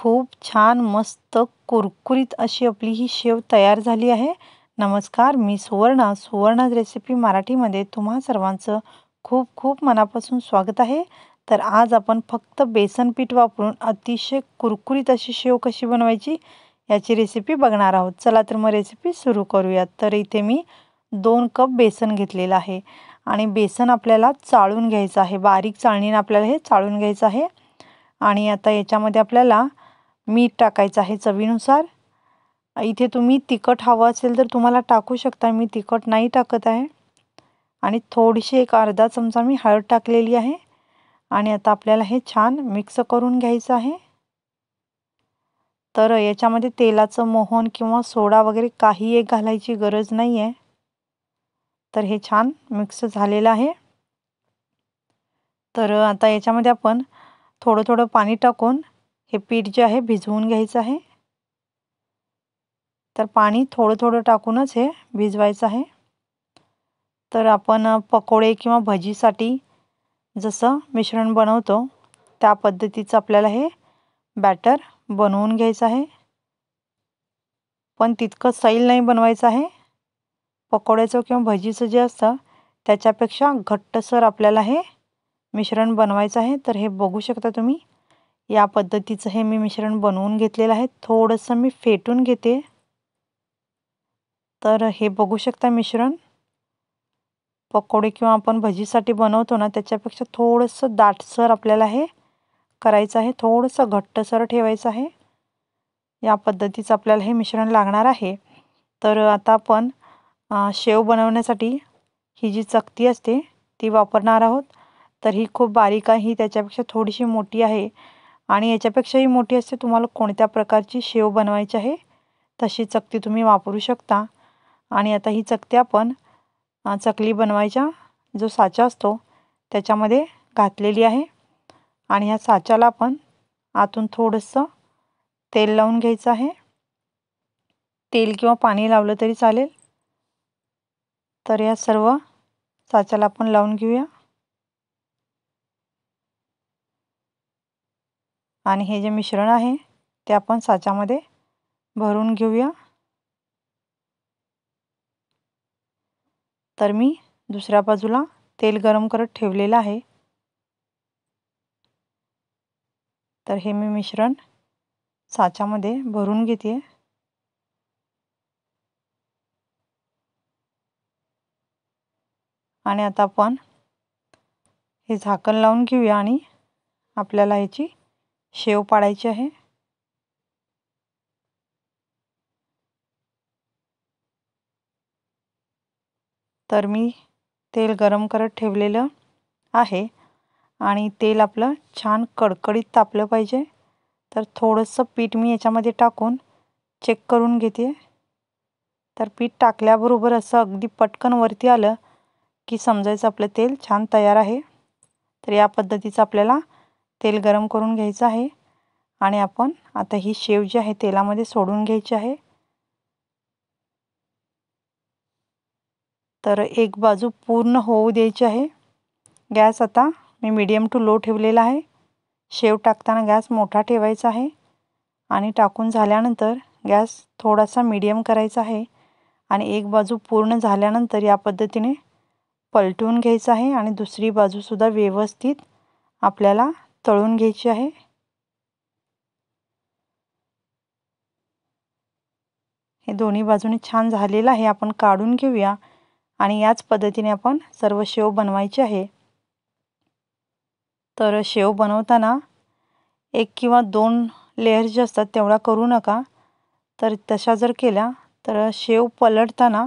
खूप छान मस्त कुरकुरीत अशी आपली ही शेव तयार झाली आहे नमस्कार मी सुवर्णा सुवर्णा रेसिपी मराठीमध्ये तुम्हा सर्वांचं खूप खूप मनापासून स्वागत आहे तर आज आपण फक्त बेसन पीठ वापरून अतिशय कुरकुरीत अशी शेव कशी बनवायची याची रेसिपी बघणार आहोत चला तर मग रेसिपी सुरू करूयात तर इथे मी दोन कप बेसन घेतलेलं आहे आणि बेसन आपल्याला चाळून घ्यायचं आहे बारीक चाळणीनं आपल्याला हे चाळून घ्यायचं आहे आणि आता याच्यामध्ये आपल्याला मीठ टाकायचं आहे चवीनुसार इथे तुम्ही तिखट हवं असेल तर तुम्हाला टाकू शकता मी तिखट नाही टाकत आहे आणि थोडीशी एक अर्धा चमचा मी हळद टाकलेली आहे आणि आता आपल्याला हे छान मिक्स करून घ्यायचं आहे तर याच्यामध्ये तेलाचं मोहन किंवा सोडा वगैरे काही एक घालायची गरज नाही आहे तर हे छान मिक्स झालेलं आहे तर आता याच्यामध्ये आपण थोडं थोडं पाणी टाकून हे पीठ जे आहे भिजवून घ्यायचं आहे तर पाणी थोडं थोडं टाकूनच हे भिजवायचं आहे तर आपण पकोडे किंवा भजीसाठी जसं मिश्रण बनवतो त्या पद्धतीचं आपल्याला हे बॅटर बनवून घ्यायचं आहे पण तितकं सैल नाही बनवायचं आहे पकोड्याचं किंवा भजीचं जे असतं त्याच्यापेक्षा घट्टसर आपल्याला हे मिश्रण बनवायचं आहे तर हे बघू शकता तुम्ही या पद्धतीचं हे मी मिश्रण बनवून घेतलेलं आहे थोडंसं मी फेटून घेते तर हे बघू शकता मिश्रण पकोडे किंवा आपण भजीसाठी बनवतो ना त्याच्यापेक्षा थोडंसं दाटसर आपल्याला हे करायचं आहे थोडंसं घट्टसर ठेवायचं आहे या पद्धतीचं आपल्याला हे मिश्रण लागणार आहे तर आता आपण शेव बनवण्यासाठी ही जी चकती असते ती वापरणार आहोत तर ही खूप बारीक आहे ही त्याच्यापेक्षा थोडीशी मोठी आहे आणि याच्यापेक्षाही मोठी असते तुम्हाला कोणत्या प्रकारची शेव बनवायची आहे तशी चकती तुम्ही वापरू शकता आणि आता ही चकती आपण चकली बनवायच्या जो साचा असतो त्याच्यामध्ये घातलेली आहे आणि ह्या साच्याला पण आतून थोडंसं तेल लावून घ्यायचं आहे तेल किंवा पाणी लावलं तरी चालेल तर या सर्व साच्याला आपण लावून घेऊया आणि हे जे मिश्रण आहे ते आपण साच्यामध्ये भरून घेऊया तर मी दुसऱ्या बाजूला तेल गरम करत ठेवलेलं आहे तर हे मी मिश्रण साच्यामध्ये भरून घेते आणि आता आपण हे झाकण लावून घेऊया आणि आपल्याला ह्याची शेव पाडायची आहे तर मी तेल गरम करत ठेवलेलं आहे आणि तेल आपलं छान कडकडीत तापलं पाहिजे तर थोडंसं पीठ मी याच्यामध्ये टाकून चेक करून घेते तर पीठ टाकल्याबरोबर असं अगदी पटकन वरती आलं की समजायचं आपलं तेल छान तयार आहे तर या पद्धतीचं आपल्याला तेल गरम करून घ्यायचं आहे आणि आपण आता ही शेव जी आहे तेलामध्ये सोडून घ्यायची आहे तर एक बाजू पूर्ण होऊ द्यायची आहे गॅस आता मी मीडियम टू लो ठेवलेला आहे शेव टाकताना गॅस मोठा ठेवायचा आहे आणि टाकून झाल्यानंतर गॅस थोडासा मीडियम करायचा आहे आणि एक बाजू पूर्ण झाल्यानंतर या पद्धतीने पलटून घ्यायचं आहे आणि दुसरी बाजूसुद्धा व्यवस्थित आपल्याला तळून घ्यायची आहे हे दोन्ही बाजूने छान झालेलं आहे आपण काढून घेऊया आणि याच पद्धतीने आपण सर्व शेव बनवायचे आहे तर शेव बनवताना एक किंवा दोन लेअर जे असतात तेवढा करू नका तर तशा जर केल्या तर शेव पलटताना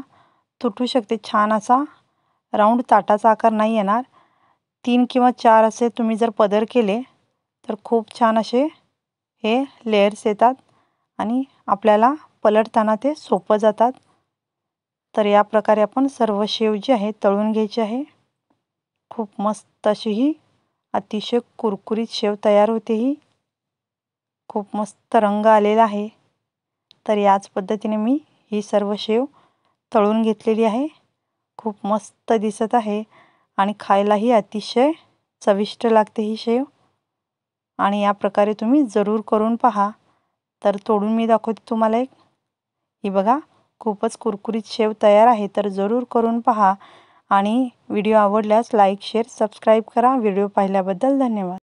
तुटू शकते छान असा राऊंड ताटाचा आकार नाही येणार तीन किंवा चार असे तुम्ही जर पदर केले तर खूप छान असे हे लेयर्स येतात आणि आपल्याला पलटताना ते सोपं जातात तर या प्रकारे आपण सर्व शेव जे आहे तळून घ्यायची आहे खूप मस्त अशी ही अतिशय कुरकुरीत शेव तयार होते ही खूप मस्त रंग आलेला आहे तर याच पद्धतीने मी ही सर्व शेव तळून घेतलेली आहे खूप मस्त दिसत आहे आणि खायलाही अतिशय चविष्ट लागते ही शेव आणि या प्रकारे तुम्ही जरूर करून पहा तर तोडून मी दाखवते तुम्हाला एक ही बघा खूपच कुरकुरीत शेव तयार आहे तर जरूर करून पहा आणि व्हिडिओ आवडल्यास लाईक शेअर सबस्क्राईब करा व्हिडिओ पाहिल्याबद्दल धन्यवाद